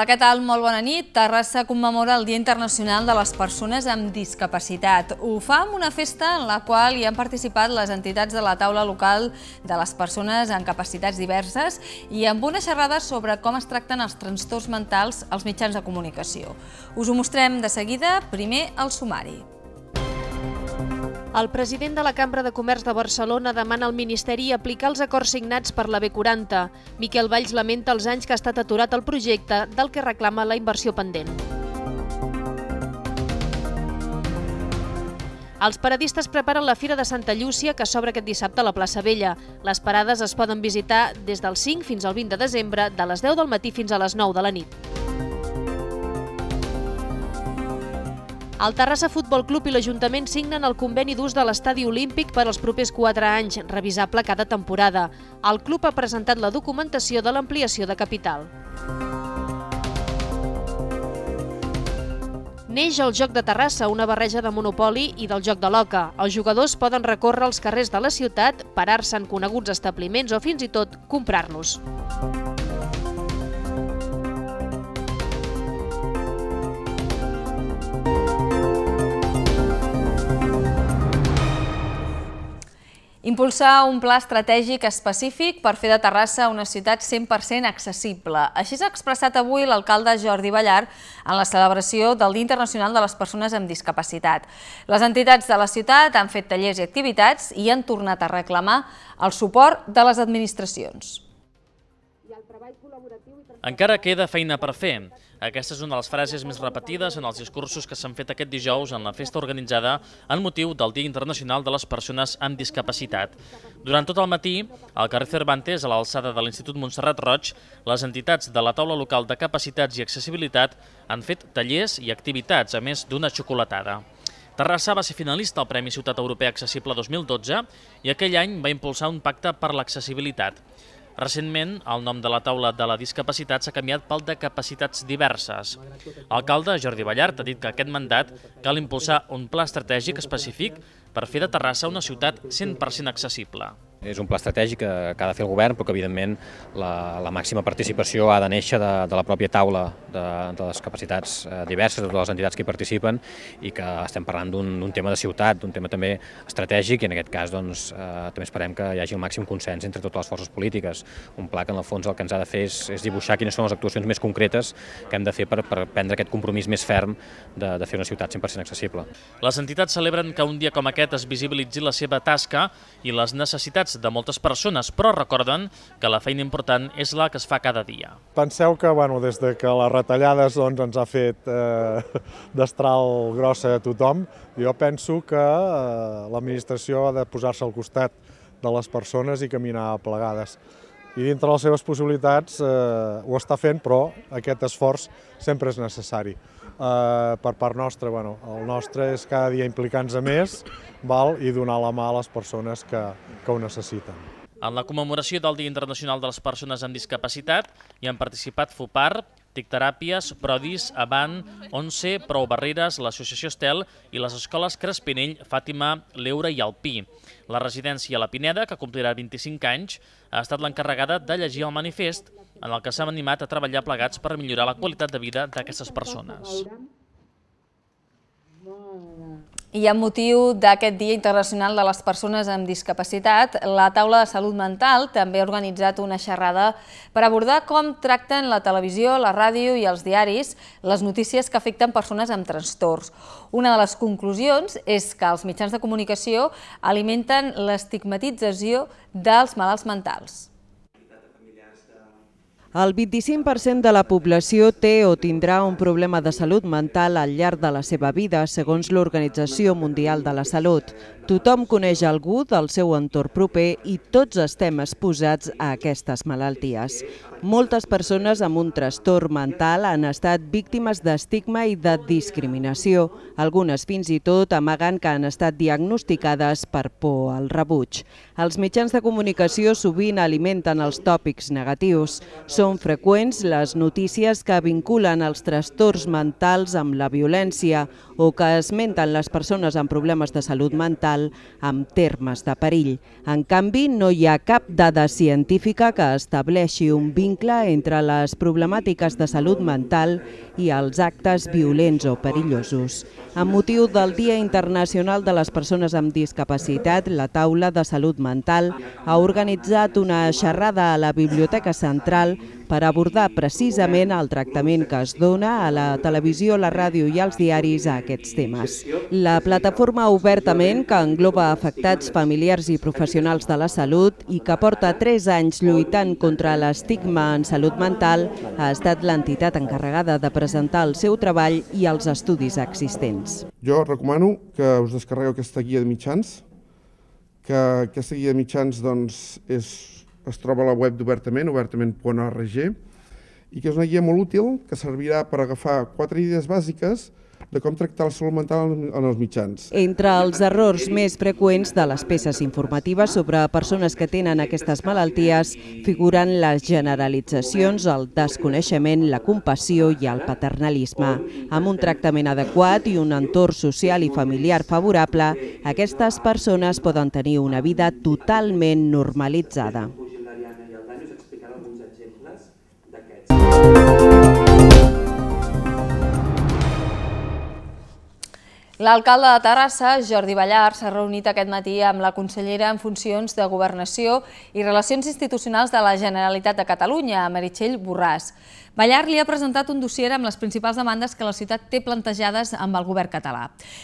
Hola, què tal? Molt bona nit. Terrassa commemora el Dia Internacional de les Persones amb Discapacitat. Ho fa amb una festa en la qual hi han participat les entitats de la taula local de les persones amb capacitats diverses i amb una xerrada sobre com es tracten els trastorns mentals als mitjans de comunicació. Us ho mostrem de seguida, primer el sumari. El president de la Cambra de Comerç de Barcelona demana al Ministeri aplicar els acords signats per la B40. Miquel Valls lamenta els anys que ha estat aturat el projecte del que reclama la inversió pendent. Els paradistes preparen la Fira de Santa Llúcia, que s'obre aquest dissabte a la plaça Vella. Les parades es poden visitar des del 5 fins al 20 de desembre, de les 10 del matí fins a les 9 de la nit. El Terrassa Futbol Club i l'Ajuntament signen el conveni d'ús de l'estadi olímpic per als propers 4 anys, revisable cada temporada. El club ha presentat la documentació de l'ampliació de capital. Neix el Joc de Terrassa, una barreja de Monopoli i del Joc de l'Oca. Els jugadors poden recórrer els carrers de la ciutat, parar-se en coneguts establiments o fins i tot comprar los Impulsar un pla estratègic específic per fer de Terrassa una ciutat 100% accessible. Així s'ha expressat avui l'alcalde Jordi Ballar en la celebració del Dia Internacional de les Persones amb Discapacitat. Les entitats de la ciutat han fet tallers i activitats i han tornat a reclamar el suport de les administracions. Encara queda feina per fer. Aquesta és una de les frases més repetides en els discursos que s'han fet aquest dijous en la festa organitzada en motiu del Dia Internacional de les Persones amb Discapacitat. Durant tot el matí, al carrer Cervantes, a l'alçada de l'Institut Montserrat Roig, les entitats de la taula local de capacitats i accessibilitat han fet tallers i activitats, a més d'una xocolatada. Terrassa va ser finalista al Premi Ciutat Europea Accessible 2012 i aquell any va impulsar un pacte per l'accessibilitat. Recentment, el nom de la taula de la discapacitat s'ha canviat pel de capacitats diverses. L'alcalde, Jordi Ballart, ha dit que aquest mandat cal impulsar un pla estratègic específic per fer de Terrassa una ciutat 100% accessible. És un pla estratègic que, ha de fer el govern, però que evidentment la, la màxima participació ha de néixer de, de la pròpia taula de, de les capacitats eh, diverses, de totes les entitats que hi participen, i que estem parlant d'un tema de ciutat, d'un tema també estratègic, i en aquest cas doncs, eh, també esperem que hi hagi el màxim consens entre totes les forces polítiques. Un pla que en el fons el que ens ha de fer és, és dibuixar quines són les actuacions més concretes que hem de fer per, per prendre aquest compromís més ferm de, de fer una ciutat 100% accessible. Les entitats celebren que un dia com aquest es visibilitzi la seva tasca i les necessitats necessitats de moltes persones, però recorden que la feina important és la que es fa cada dia. Penseu que bueno, des de que les retallades doncs, ens ha fet eh, destral grossa a tothom, jo penso que eh, l'administració ha de posar-se al costat de les persones i caminar plegades i dintre les seves possibilitats eh, ho està fent, però aquest esforç sempre és necessari. Eh, per part nostra, bueno, el nostre és cada dia implicar-nos més val, i donar la mà a les persones que, que ho necessiten. En la commemoració del Dia Internacional de les Persones amb Discapacitat hi han participat FUPAR, Ticteràpies, Prodis, Avant, Onze, Prou Barreres, l'Associació Estel i les escoles Crespinell, Fàtima, Leura i Alpí. La residència La Pineda, que complirà 25 anys, ha estat l'encarregada de llegir el manifest en el que s'han animat a treballar plegats per millorar la qualitat de vida d'aquestes persones. I amb motiu d'aquest Dia Internacional de les Persones amb Discapacitat, la Taula de Salut Mental també ha organitzat una xerrada per abordar com tracten la televisió, la ràdio i els diaris les notícies que afecten persones amb trastorns. Una de les conclusions és que els mitjans de comunicació alimenten l'estigmatització dels malalts mentals. El 25% de la població té o tindrà un problema de salut mental al llarg de la seva vida, segons l'Organització Mundial de la Salut. Tothom coneix algú del seu entorn proper i tots estem exposats a aquestes malalties. Moltes persones amb un trastorn mental han estat víctimes d'estigma i de discriminació, algunes fins i tot amagant que han estat diagnosticades per por al rebuig. Els mitjans de comunicació sovint alimenten els tòpics negatius. Són freqüents les notícies que vinculen els trastorns mentals amb la violència, o que esmenten les persones amb problemes de salut mental amb termes de perill. En canvi, no hi ha cap dada científica que estableixi un vincle entre les problemàtiques de salut mental i els actes violents o perillosos. Amb motiu del Dia Internacional de les Persones amb Discapacitat, la taula de salut mental ha organitzat una xerrada a la Biblioteca Central per abordar precisament el tractament que es dona a la televisió, la ràdio i als diaris a aquest aquests temes. La plataforma obertament, que engloba afectats familiars i professionals de la salut i que porta tres anys lluitant contra l'estigma en salut mental, ha estat l'entitat encarregada de presentar el seu treball i els estudis existents. Jo recomano que us descarregueu aquesta guia de mitjans, que aquesta guia de mitjans doncs, és, es troba a la web d'Obertament, obertament.org, i que és una guia molt útil que servirà per agafar quatre idees bàsiques de com tractar la salut mental en els mitjans. Entre els errors més freqüents de les peces informatives sobre persones que tenen aquestes malalties figuren les generalitzacions, el desconeixement, la compassió i el paternalisme. Amb un tractament adequat i un entorn social i familiar favorable, aquestes persones poden tenir una vida totalment normalitzada. Thank you. L'alcalde de Terrassa, Jordi Ballar, s'ha reunit aquest matí amb la consellera en funcions de Governació i Relacions Institucionals de la Generalitat de Catalunya, Meritxell Borràs. Ballar li ha presentat un dossier amb les principals demandes que la ciutat té plantejades amb el govern català.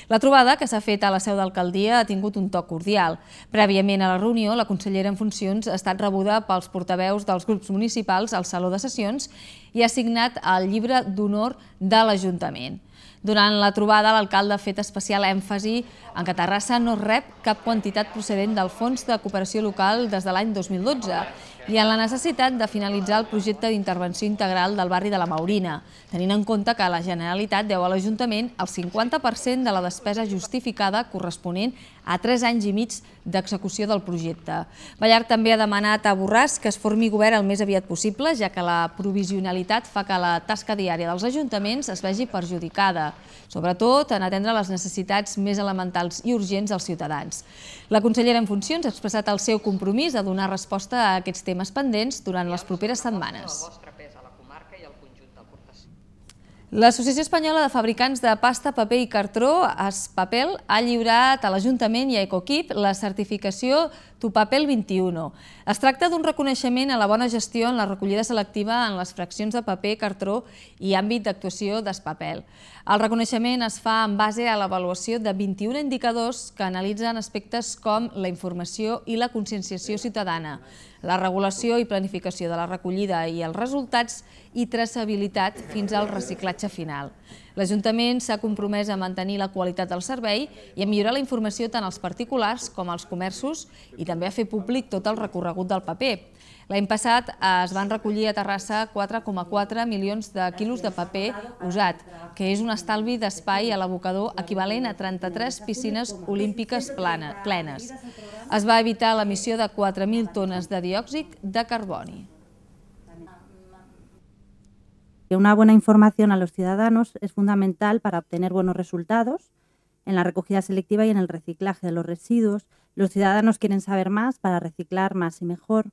La trobada, que s'ha fet a la seu d'alcaldia, ha tingut un toc cordial. Prèviament a la reunió, la consellera en funcions ha estat rebuda pels portaveus dels grups municipals al Saló de Sessions i ha signat el llibre d'honor de l'Ajuntament. Durant la trobada, l'alcalde ha fet especial èmfasi en que Terrassa no rep cap quantitat procedent del Fons de Cooperació Local des de l'any 2012 i en la necessitat de finalitzar el projecte d'intervenció integral del barri de la Maurina, tenint en compte que la Generalitat deu a l'Ajuntament el 50% de la despesa justificada corresponent a tres anys i mig d'execució del projecte. Ballar també ha demanat a Borràs que es formi govern el més aviat possible, ja que la provisionalitat fa que la tasca diària dels ajuntaments es vegi perjudicada, sobretot en atendre les necessitats més elementals i urgents dels ciutadans. La consellera en funcions ha expressat el seu compromís a donar resposta a aquests temes pendents durant les properes setmanes. L'Associació Espanyola de Fabricants de Pasta, Paper i Cartró, Espapel, ha lliurat a l'Ajuntament i a Ecoquip la certificació Tu papel 21. Es tracta d'un reconeixement a la bona gestió en la recollida selectiva en les fraccions de paper, cartró i àmbit d'actuació d'espapel. El reconeixement es fa en base a l'avaluació de 21 indicadors que analitzen aspectes com la informació i la conscienciació ciutadana, la regulació i planificació de la recollida i els resultats i traçabilitat fins al reciclatge final. L'Ajuntament s'ha compromès a mantenir la qualitat del servei i a millorar la informació tant als particulars com als comerços i també a fer públic tot el recorregut del paper. L'any passat eh, es van recollir a Terrassa 4,4 milions de quilos de paper usat, que és un estalvi d'espai a l'abocador equivalent a 33 piscines olímpiques plenes. Es va evitar l'emissió de 4.000 tones de diòxid de carboni. que Una buena información a los ciudadanos es fundamental para obtener buenos resultados en la recogida selectiva y en el reciclaje de los residuos. Los ciudadanos quieren saber más para reciclar más y mejor.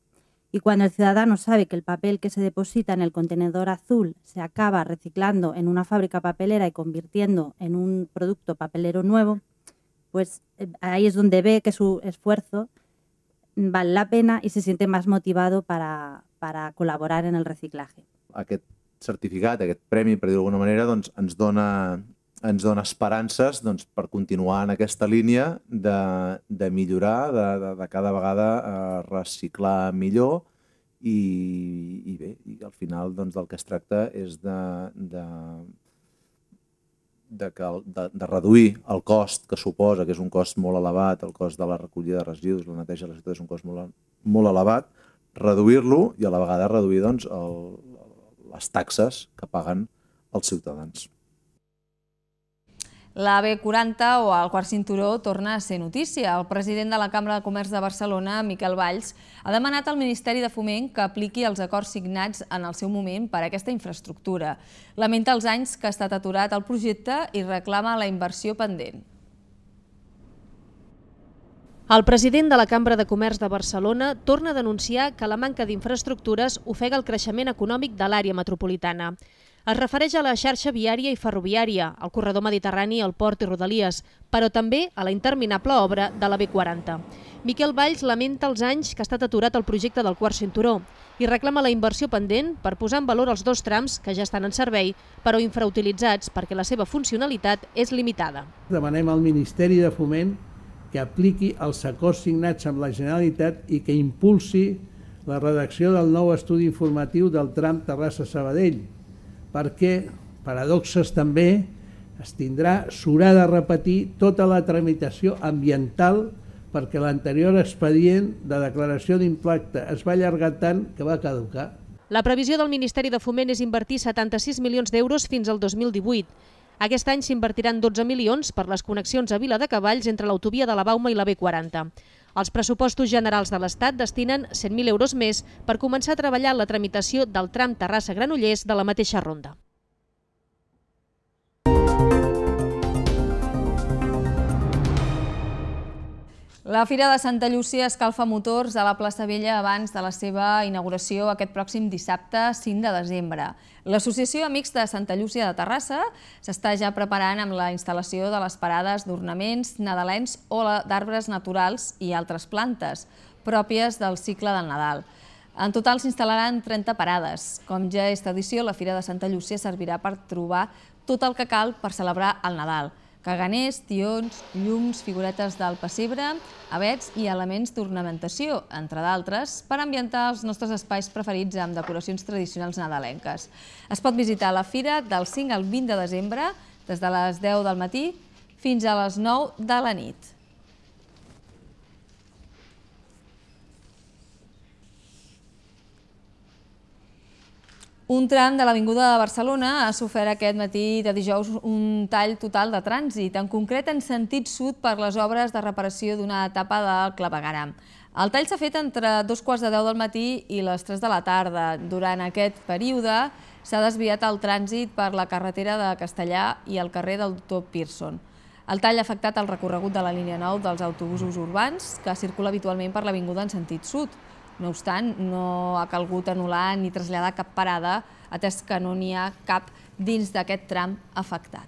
Y cuando el ciudadano sabe que el papel que se deposita en el contenedor azul se acaba reciclando en una fábrica papelera y convirtiendo en un producto papelero nuevo, pues eh, ahí es donde ve que su esfuerzo vale la pena y se siente más motivado para, colaborar en el reciclaje. certificat, aquest premi, per dir d'alguna manera, doncs, ens, dona, ens dona esperances doncs, per continuar en aquesta línia de, de millorar, de, de, de cada vegada eh, reciclar millor i, i bé, i al final doncs, del que es tracta és de, de de, que, de, de reduir el cost que suposa, que és un cost molt elevat, el cost de la recollida de residus, la neteja de la ciutat és un cost molt, molt elevat, reduir-lo i a la vegada reduir doncs, el, les taxes que paguen els ciutadans. La B40 o el quart cinturó torna a ser notícia. El president de la Cambra de Comerç de Barcelona, Miquel Valls, ha demanat al Ministeri de Foment que apliqui els acords signats en el seu moment per a aquesta infraestructura. Lamenta els anys que ha estat aturat el projecte i reclama la inversió pendent. El president de la Cambra de Comerç de Barcelona torna a denunciar que la manca d'infraestructures ofega el creixement econòmic de l'àrea metropolitana. Es refereix a la xarxa viària i ferroviària, al corredor mediterrani, al port i Rodalies, però també a la interminable obra de la B40. Miquel Valls lamenta els anys que ha estat aturat el projecte del quart cinturó i reclama la inversió pendent per posar en valor els dos trams que ja estan en servei, però infrautilitzats perquè la seva funcionalitat és limitada. Demanem al Ministeri de Foment que apliqui els acords signats amb la Generalitat i que impulsi la redacció del nou estudi informatiu del tram Terrassa-Sabadell, perquè, paradoxes també, es tindrà, s'haurà de repetir tota la tramitació ambiental perquè l'anterior expedient de declaració d'impacte es va allargar tant que va caducar. La previsió del Ministeri de Foment és invertir 76 milions d'euros fins al 2018 aquest any s'invertiran 12 milions per les connexions a Vila de Cavalls entre l'autovia de la Bauma i la B40. Els pressupostos generals de l'Estat destinen 100.000 euros més per començar a treballar la tramitació del tram Terrassa-Granollers de la mateixa ronda. La Fira de Santa Llúcia escalfa motors a la plaça Vella abans de la seva inauguració aquest pròxim dissabte 5 de desembre. L'Associació Amics de Santa Llúcia de Terrassa s'està ja preparant amb la instal·lació de les parades d'ornaments, nadalens o d'arbres naturals i altres plantes pròpies del cicle del Nadal. En total s'instal·laran 30 parades. Com ja és tradició, la Fira de Santa Llúcia servirà per trobar tot el que cal per celebrar el Nadal caganers, tions, llums, figuretes del pessebre, avets i elements d'ornamentació, entre d'altres, per ambientar els nostres espais preferits amb decoracions tradicionals nadalenques. Es pot visitar la fira del 5 al 20 de desembre, des de les 10 del matí fins a les 9 de la nit. Un tram de l'Avinguda de Barcelona ha sofert aquest matí de dijous un tall total de trànsit, en concret en sentit sud per les obres de reparació d'una etapa del clavegaram. El tall s'ha fet entre dos quarts de deu del matí i les tres de la tarda. Durant aquest període s'ha desviat el trànsit per la carretera de Castellà i el carrer del doctor Pearson. El tall ha afectat el recorregut de la línia 9 dels autobusos urbans que circula habitualment per l'Avinguda en sentit sud. No obstant, no ha calgut anul·lar ni traslladar cap parada, atès que no n'hi ha cap dins d'aquest tram afectat.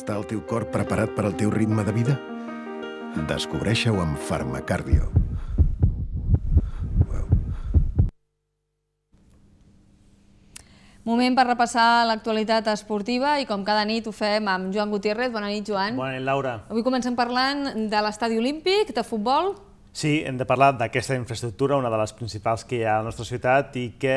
Està el teu cor preparat per al teu ritme de vida? Descobreixeu ho amb Farmacardio. Moment per repassar l'actualitat esportiva i com cada nit ho fem amb Joan Gutiérrez. Bona nit, Joan. Bona nit, Laura. Avui comencem parlant de l'estadi olímpic, de futbol. Sí, hem de parlar d'aquesta infraestructura, una de les principals que hi ha a la nostra ciutat i que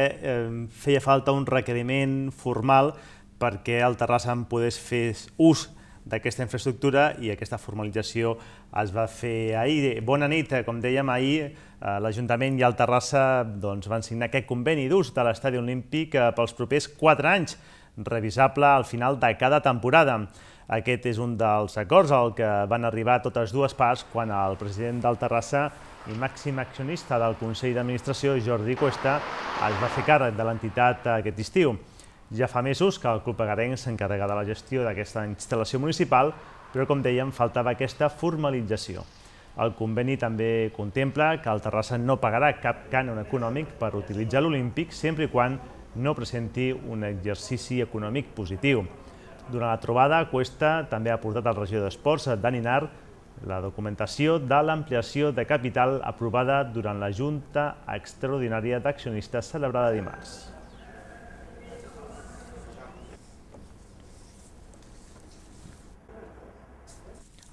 feia falta un requeriment formal perquè el Terrassa en podés fer ús d'aquesta infraestructura i aquesta formalització es va fer ahir. Bona nit, eh, com dèiem ahir, eh, l'Ajuntament i el Terrassa doncs, van signar aquest conveni d'ús de l'estadi olímpic eh, pels propers 4 anys, revisable al final de cada temporada. Aquest és un dels acords al que van arribar totes dues parts quan el president del Terrassa i màxim accionista del Consell d'Administració, Jordi Cuesta, es va fer càrrec de l'entitat aquest estiu. Ja fa mesos que el Club Agarenc s'encarrega de la gestió d'aquesta instal·lació municipal, però com dèiem, faltava aquesta formalització. El conveni també contempla que el Terrassa no pagarà cap cànon econòmic per utilitzar l'Olímpic sempre i quan no presenti un exercici econòmic positiu. Durant la trobada, Cuesta també ha portat al regidor d'Esports, Dani Nar, la documentació de l'ampliació de capital aprovada durant la Junta Extraordinària d'Accionistes celebrada dimarts.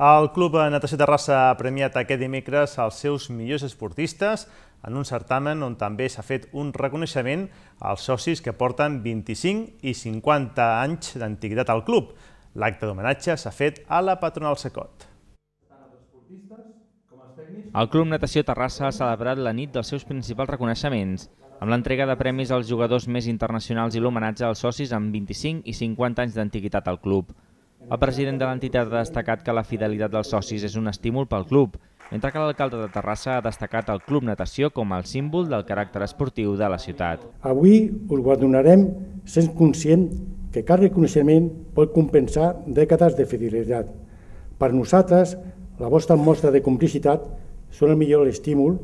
El Club Natació Terrassa ha premiat aquest dimecres els seus millors esportistes en un certamen on també s'ha fet un reconeixement als socis que porten 25 i 50 anys d'antiguitat al club. L'acte d'homenatge s'ha fet a la patronal Secot. El Club Natació Terrassa ha celebrat la nit dels seus principals reconeixements, amb l'entrega de premis als jugadors més internacionals i l'homenatge als socis amb 25 i 50 anys d'antiguitat al club. El president de l'entitat ha destacat que la fidelitat dels socis és un estímul pel club, mentre que l'alcalde de Terrassa ha destacat el Club Natació com el símbol del caràcter esportiu de la ciutat. Avui us guardonarem sent conscient que cada reconeixement pot compensar dècades de fidelitat. Per nosaltres, la vostra mostra de complicitat són el millor estímul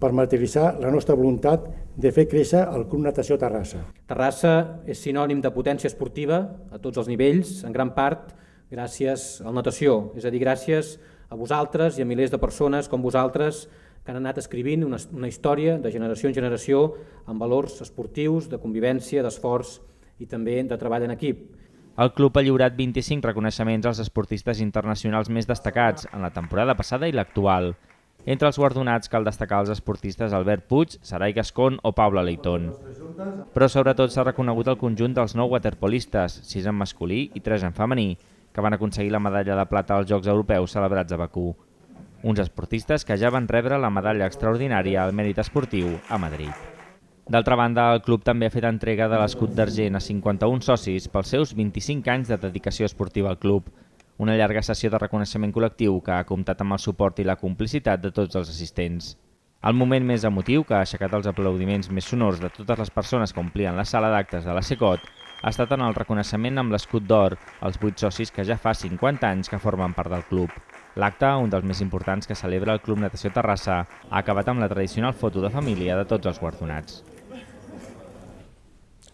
per materialitzar la nostra voluntat de fer créixer el Club Natació Terrassa. Terrassa és sinònim de potència esportiva a tots els nivells, en gran part gràcies al natació, és a dir, gràcies a vosaltres i a milers de persones com vosaltres que han anat escrivint una, una història de generació en generació amb valors esportius, de convivència, d'esforç i també de treball en equip. El club ha lliurat 25 reconeixements als esportistes internacionals més destacats en la temporada passada i l'actual. Entre els guardonats cal destacar els esportistes Albert Puig, Sarai Gascon o Paula Leiton. Però sobretot s'ha reconegut el conjunt dels nou waterpolistes, sis en masculí i tres en femení, que van aconseguir la medalla de plata als Jocs Europeus celebrats a Bakú. Uns esportistes que ja van rebre la medalla extraordinària al mèrit esportiu a Madrid. D'altra banda, el club també ha fet entrega de l'escut d'argent a 51 socis pels seus 25 anys de dedicació esportiva al club una llarga sessió de reconeixement col·lectiu que ha comptat amb el suport i la complicitat de tots els assistents. El moment més emotiu, que ha aixecat els aplaudiments més sonors de totes les persones que omplien la sala d'actes de la SECOT, ha estat en el reconeixement amb l'escut d'or als vuit socis que ja fa 50 anys que formen part del club. L'acte, un dels més importants que celebra el Club Natació Terrassa, ha acabat amb la tradicional foto de família de tots els guardonats.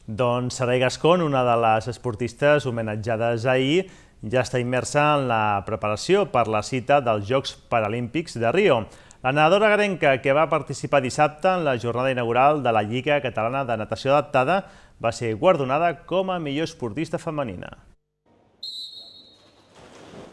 Doncs Sarai Gascon, una de les esportistes homenatjades ahir, ja està immersa en la preparació per la cita dels Jocs Paralímpics de Rio. La nedadora garenca, que va participar dissabte en la jornada inaugural de la Lliga Catalana de Natació Adaptada, va ser guardonada com a millor esportista femenina.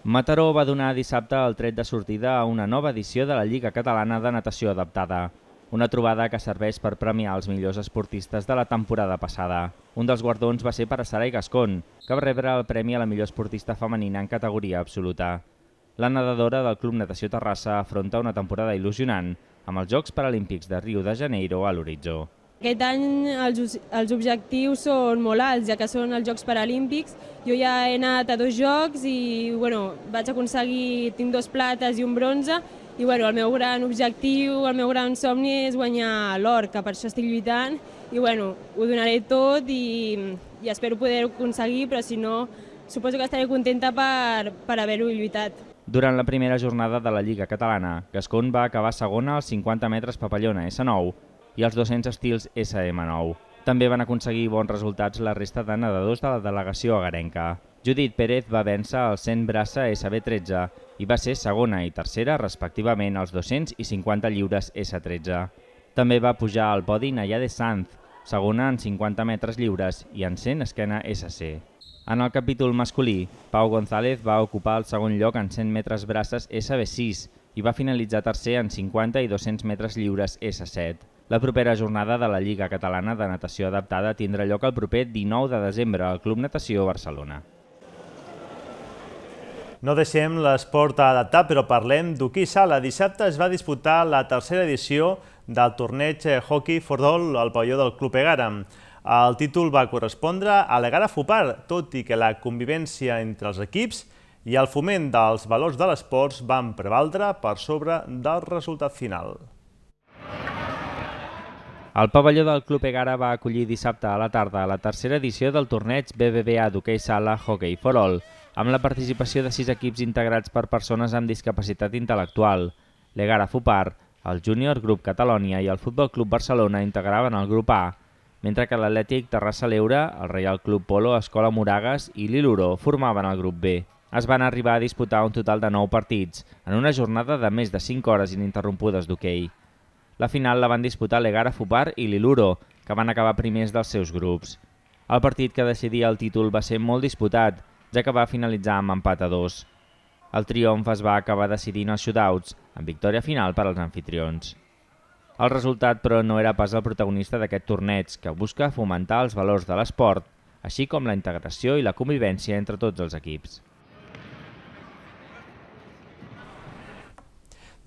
Mataró va donar dissabte el tret de sortida a una nova edició de la Lliga Catalana de Natació Adaptada una trobada que serveix per premiar els millors esportistes de la temporada passada. Un dels guardons va ser per a Sarai Gascon, que va rebre el premi a la millor esportista femenina en categoria absoluta. La nedadora del Club Natació Terrassa afronta una temporada il·lusionant amb els Jocs Paralímpics de Rio de Janeiro a l'horitzó. Aquest any els, els objectius són molt alts, ja que són els Jocs Paralímpics. Jo ja he anat a dos Jocs i bueno, vaig aconseguir, tinc dos plates i un bronze, i bueno, el meu gran objectiu, el meu gran somni és guanyar l'or, que per això estic lluitant, i bueno, ho donaré tot i, i espero poder-ho aconseguir, però si no, suposo que estaré contenta per, per haver-ho lluitat. Durant la primera jornada de la Lliga Catalana, Gascon va acabar segona als 50 metres papallona S9 i als 200 estils SM9. També van aconseguir bons resultats la resta de nedadors de la delegació agarenca. Judit Pérez va vèncer el 100 braça SB13 i va ser segona i tercera respectivament als 250 lliures S13. També va pujar al podi Naya de Sanz, segona en 50 metres lliures i en 100 esquena SC. En el capítol masculí, Pau González va ocupar el segon lloc en 100 metres braces SB6 i va finalitzar tercer en 50 i 200 metres lliures S7. La propera jornada de la Lliga Catalana de Natació Adaptada tindrà lloc el proper 19 de desembre al Club Natació Barcelona. No deixem l'esport adaptat, però parlem d'hoquei sala. Dissabte es va disputar la tercera edició del torneig Hockey for All al pavelló del Club Egara. El títol va correspondre a l'Egara Fupar, tot i que la convivència entre els equips i el foment dels valors de l'esports van prevaldre per sobre del resultat final. El pavelló del Club Egara va acollir dissabte a la tarda la tercera edició del torneig BBVA d'hoquei sala Hockey for All amb la participació de sis equips integrats per persones amb discapacitat intel·lectual. L'Egara Fupar, el Júnior Grup Catalònia i el Futbol Club Barcelona integraven el grup A, mentre que l'Atlètic Terrassa L'Eure, el Reial Club Polo, Escola Moragues i l'Iluró formaven el grup B. Es van arribar a disputar un total de 9 partits, en una jornada de més de 5 hores ininterrompudes d'hoquei. La final la van disputar l'Egara Fupar i l'Iluro, que van acabar primers dels seus grups. El partit que decidia el títol va ser molt disputat, ja que va finalitzar amb empat a dos. El triomf es va acabar decidint els shootouts, amb victòria final per als anfitrions. El resultat, però, no era pas el protagonista d'aquest torneig, que busca fomentar els valors de l'esport, així com la integració i la convivència entre tots els equips.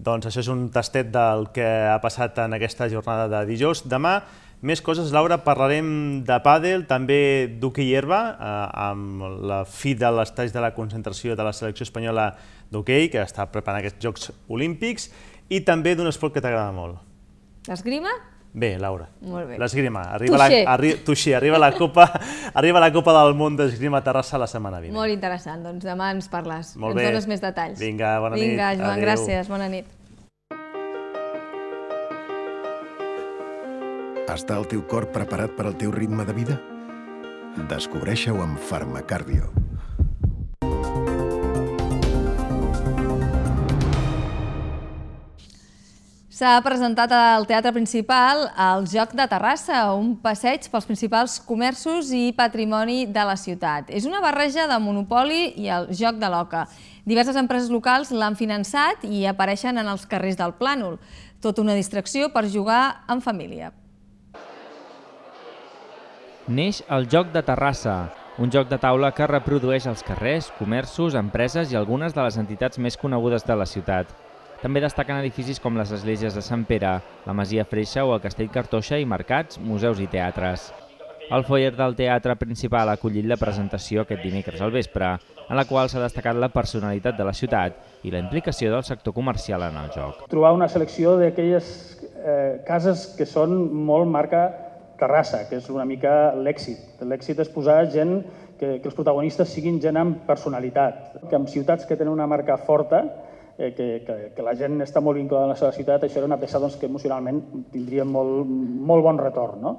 Doncs això és un tastet del que ha passat en aquesta jornada de dijous. Demà més coses, Laura, parlarem de pàdel, també d'hoquei herba, eh, amb la fi de l'estatge de la concentració de la selecció espanyola d'hoquei, que està preparant aquests Jocs Olímpics, i també d'un esport que t'agrada molt. L'esgrima? Bé, Laura. Molt bé. L'esgrima. Arriba Tuixer. La, arri, tuixer, arriba la Copa, arriba la Copa del Món d'Esgrima a Terrassa la setmana vinent. Molt interessant, doncs demà ens parles. Molt ens bé. dones més detalls. Vinga, bona Vinga, nit. Vinga, Joan, Adeu. gràcies, bona nit. Està el teu cor preparat per al teu ritme de vida? Descobreix-ho amb Farmacardio. S'ha presentat al Teatre Principal el Joc de Terrassa, un passeig pels principals comerços i patrimoni de la ciutat. És una barreja de Monopoli i el Joc de l'Oca. Diverses empreses locals l'han finançat i apareixen en els carrers del Plànol. Tot una distracció per jugar en família neix el Joc de Terrassa, un joc de taula que reprodueix els carrers, comerços, empreses i algunes de les entitats més conegudes de la ciutat. També destaquen edificis com les esglésies de Sant Pere, la Masia Freixa o el Castell Cartoixa i mercats, museus i teatres. El foyer del teatre principal ha acollit la presentació aquest dimecres al vespre, en la qual s'ha destacat la personalitat de la ciutat i la implicació del sector comercial en el joc. Trobar una selecció d'aquelles eh, cases que són molt marca Terrassa, que és una mica l'èxit. L'èxit és posar gent que, que els protagonistes siguin gent amb personalitat, que en ciutats que tenen una marca forta, eh, que, que, que la gent està molt vinculada a la seva ciutat, això era una peça doncs, que emocionalment tindria molt, molt bon retorn. No?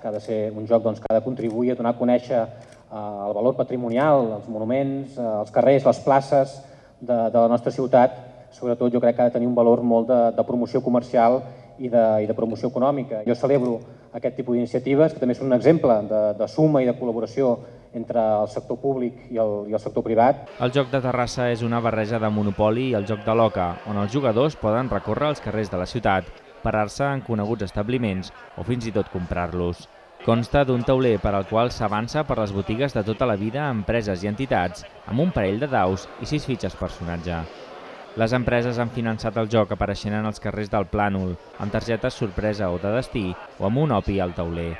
Que ha de ser un joc doncs, que ha de contribuir a donar a conèixer eh, el valor patrimonial, els monuments, eh, els carrers, les places de, de la nostra ciutat, sobretot jo crec que ha de tenir un valor molt de, de promoció comercial i de, i de promoció econòmica. Jo celebro aquest tipus d'iniciatives, que també són un exemple de, de suma i de col·laboració entre el sector públic i el, i el sector privat. El joc de Terrassa és una barreja de monopoli i el joc de l'oca, on els jugadors poden recórrer els carrers de la ciutat, parar-se en coneguts establiments o fins i tot comprar-los. Consta d'un tauler per al qual s'avança per les botigues de tota la vida empreses i entitats, amb un parell de daus i sis fitxes personatge. Les empreses han finançat el joc apareixent en els carrers del plànol, amb targetes sorpresa o de destí o amb un opi al tauler.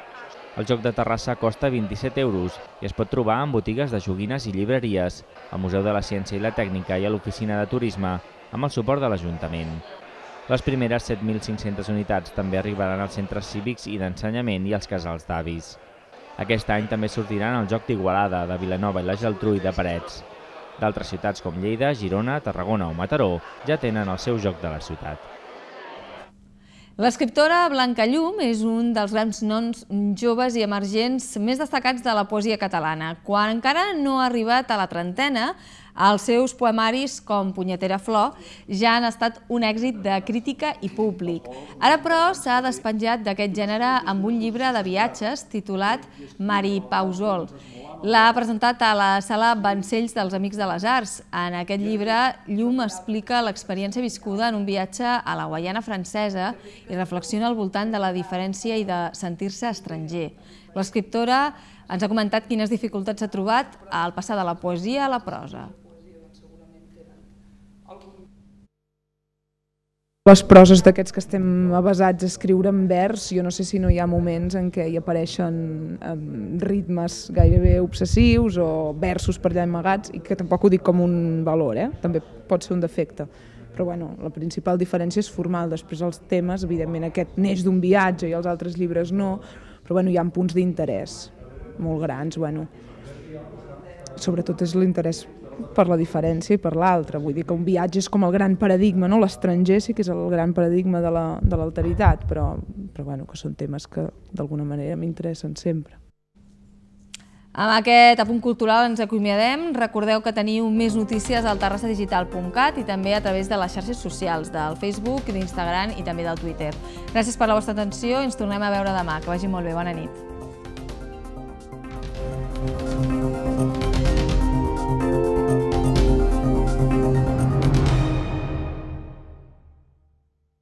El joc de Terrassa costa 27 euros i es pot trobar en botigues de joguines i llibreries, al Museu de la Ciència i la Tècnica i a l'Oficina de Turisme, amb el suport de l'Ajuntament. Les primeres 7.500 unitats també arribaran als centres cívics i d'ensenyament i als casals d'avis. Aquest any també sortiran el joc d'Igualada, de Vilanova i la Geltrui de Parets. D'altres ciutats com Lleida, Girona, Tarragona o Mataró ja tenen el seu joc de la ciutat. L'escriptora Blanca Llum és un dels grans noms joves i emergents més destacats de la poesia catalana. Quan encara no ha arribat a la trentena, els seus poemaris, com Punyetera Flor, ja han estat un èxit de crítica i públic. Ara, però, s'ha despenjat d'aquest gènere amb un llibre de viatges titulat Mari Pausol. L'ha presentat a la sala Vancells dels Amics de les Arts. En aquest llibre, Llum explica l'experiència viscuda en un viatge a la Guaiana francesa i reflexiona al voltant de la diferència i de sentir-se estranger. L'escriptora ens ha comentat quines dificultats ha trobat al passar de la poesia a la prosa. les proses d'aquests que estem avasats a escriure en vers, jo no sé si no hi ha moments en què hi apareixen um, ritmes gairebé obsessius o versos per allà amagats, i que tampoc ho dic com un valor, eh? també pot ser un defecte. Però bueno, la principal diferència és formal, després els temes, evidentment aquest neix d'un viatge i els altres llibres no, però bueno, hi ha punts d'interès molt grans, bueno. sobretot és l'interès per la diferència i per l'altra. Vull dir que un viatge és com el gran paradigma, no? l'estranger sí que és el gran paradigma de l'alteritat, la, de però, però bueno, que són temes que d'alguna manera m'interessen sempre. Amb aquest apunt cultural ens acomiadem. Recordeu que teniu més notícies al terrassadigital.cat i també a través de les xarxes socials, del Facebook, d'Instagram i també del Twitter. Gràcies per la vostra atenció i ens tornem a veure demà. Que vagi molt bé. Bona nit.